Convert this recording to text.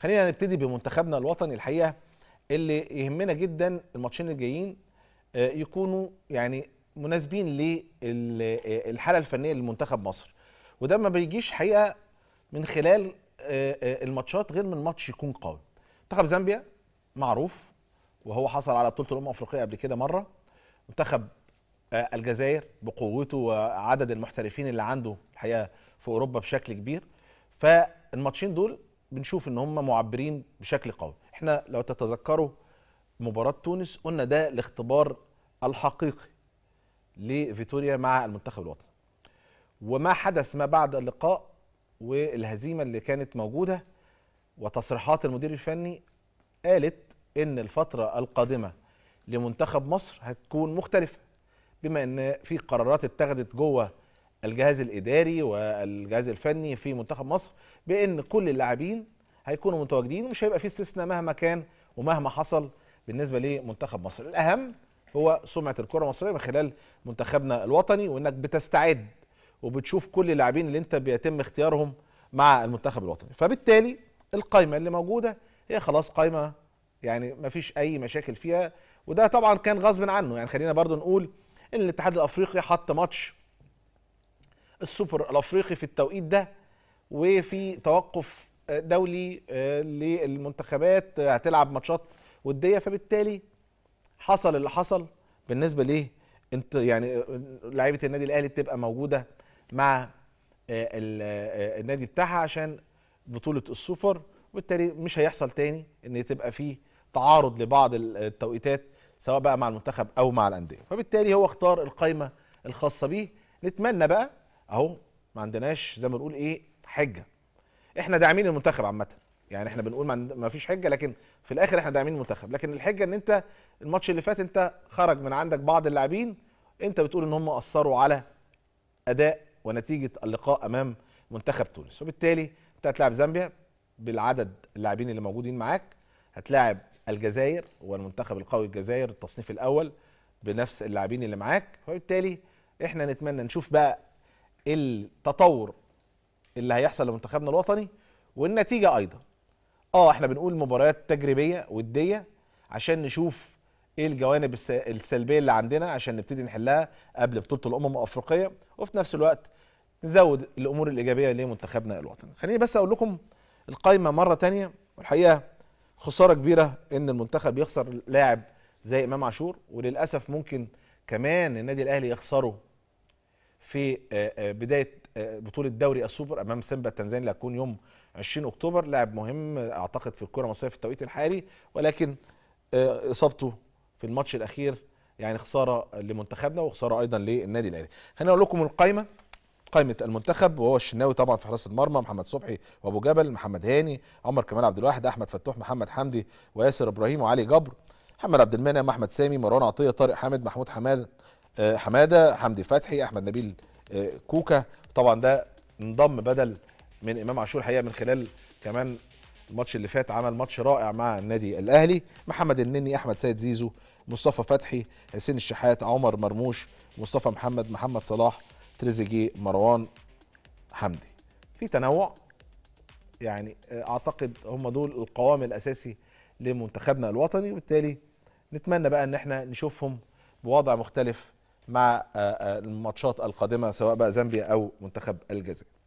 خلينا نبتدي بمنتخبنا الوطني الحقيقه اللي يهمنا جدا الماتشين الجايين آه، يكونوا يعني مناسبين للحاله آه، الفنيه لمنتخب مصر وده ما بيجيش حقيقه من خلال آه، الماتشات غير من ماتش يكون قوي منتخب زامبيا معروف وهو حصل على بطوله الامم الافريقيه قبل كده مره منتخب الجزائر بقوته وعدد المحترفين اللي عنده الحقيقه في اوروبا بشكل كبير فالماتشين دول بنشوف ان هم معبرين بشكل قوي احنا لو تتذكروا مباراه تونس قلنا ده الاختبار الحقيقي لفيتوريا مع المنتخب الوطني وما حدث ما بعد اللقاء والهزيمه اللي كانت موجوده وتصريحات المدير الفني قالت ان الفتره القادمه لمنتخب مصر هتكون مختلفه بما ان في قرارات اتخذت جوه الجهاز الاداري والجهاز الفني في منتخب مصر بان كل اللاعبين هيكونوا متواجدين ومش هيبقى في استثناء مهما كان ومهما حصل بالنسبه لمنتخب مصر الاهم هو سمعه الكره المصريه من خلال منتخبنا الوطني وانك بتستعد وبتشوف كل اللاعبين اللي انت بيتم اختيارهم مع المنتخب الوطني فبالتالي القائمه اللي موجوده هي خلاص قائمه يعني ما فيش اي مشاكل فيها وده طبعا كان غصب عنه يعني خلينا برضو نقول ان الاتحاد الافريقي حط ماتش السوبر الافريقي في التوقيت ده وفي توقف آه، دولي آه، للمنتخبات آه، هتلعب ماتشات وديه فبالتالي حصل اللي حصل بالنسبه ليه انت يعني لعيبه النادي الاهلي تبقى موجوده مع النادي بتاعها عشان بطوله السوبر وبالتالي مش هيحصل تاني ان تبقى فيه تعارض لبعض التوقيتات سواء بقى مع المنتخب او مع الانديه فبالتالي هو اختار القائمه الخاصه بيه نتمنى بقى اهو ما عندناش زي ما بنقول ايه حجه احنا داعمين المنتخب عامه يعني احنا بنقول ما فيش حجه لكن في الاخر احنا داعمين المنتخب لكن الحجه ان انت الماتش اللي فات انت خرج من عندك بعض اللاعبين انت بتقول ان هم اثروا على اداء ونتيجه اللقاء امام منتخب تونس وبالتالي انت هتلاعب زامبيا بالعدد اللاعبين اللي موجودين معاك هتلاعب الجزائر والمنتخب القوي الجزائر التصنيف الاول بنفس اللاعبين اللي معاك وبالتالي احنا نتمنى نشوف بقى التطور اللي هيحصل لمنتخبنا الوطني والنتيجه ايضا اه احنا بنقول مباريات تجريبيه وديه عشان نشوف ايه الجوانب السلبيه اللي عندنا عشان نبتدي نحلها قبل بطوله الامم الافريقيه وفي نفس الوقت نزود الامور الايجابيه لمنتخبنا الوطني خليني بس اقول لكم القائمه مره تانية والحقيقه خساره كبيره ان المنتخب يخسر لاعب زي امام عاشور وللاسف ممكن كمان النادي الاهلي يخسره في آه، آه، بدايه آه، بطوله دوري السوبر امام سيمبا التنزاني اللي هتكون يوم 20 اكتوبر لاعب مهم اعتقد في الكره المصريه في التوقيت الحالي ولكن اصابته في الماتش الاخير يعني خساره لمنتخبنا وخساره ايضا للنادي الاهلي هنا اقول لكم القائمه قائمة المنتخب وهو الشناوي طبعا في حراسة المرمى محمد صبحي وابو جبل محمد هاني عمر كمال عبد الواحد احمد فتوح محمد حمدي وياسر ابراهيم وعلي جبر محمد عبد المنعم احمد سامي مروان عطيه طارق حامد محمود حماد آه، حماده حمدي فتحي احمد نبيل آه، كوكا طبعا ده انضم بدل من امام عاشور الحقيقه من خلال كمان الماتش اللي فات عمل ماتش رائع مع النادي الاهلي محمد النني احمد سيد زيزو مصطفى فتحي حسين الشحات عمر مرموش مصطفى محمد محمد صلاح تريزيجيه مروان حمدي في تنوع يعني آه، اعتقد هم دول القوام الاساسي لمنتخبنا الوطني وبالتالي نتمنى بقى ان احنا نشوفهم بوضع مختلف مع آه، آه، الماتشات القادمه سواء بقى زامبيا او منتخب الجزائر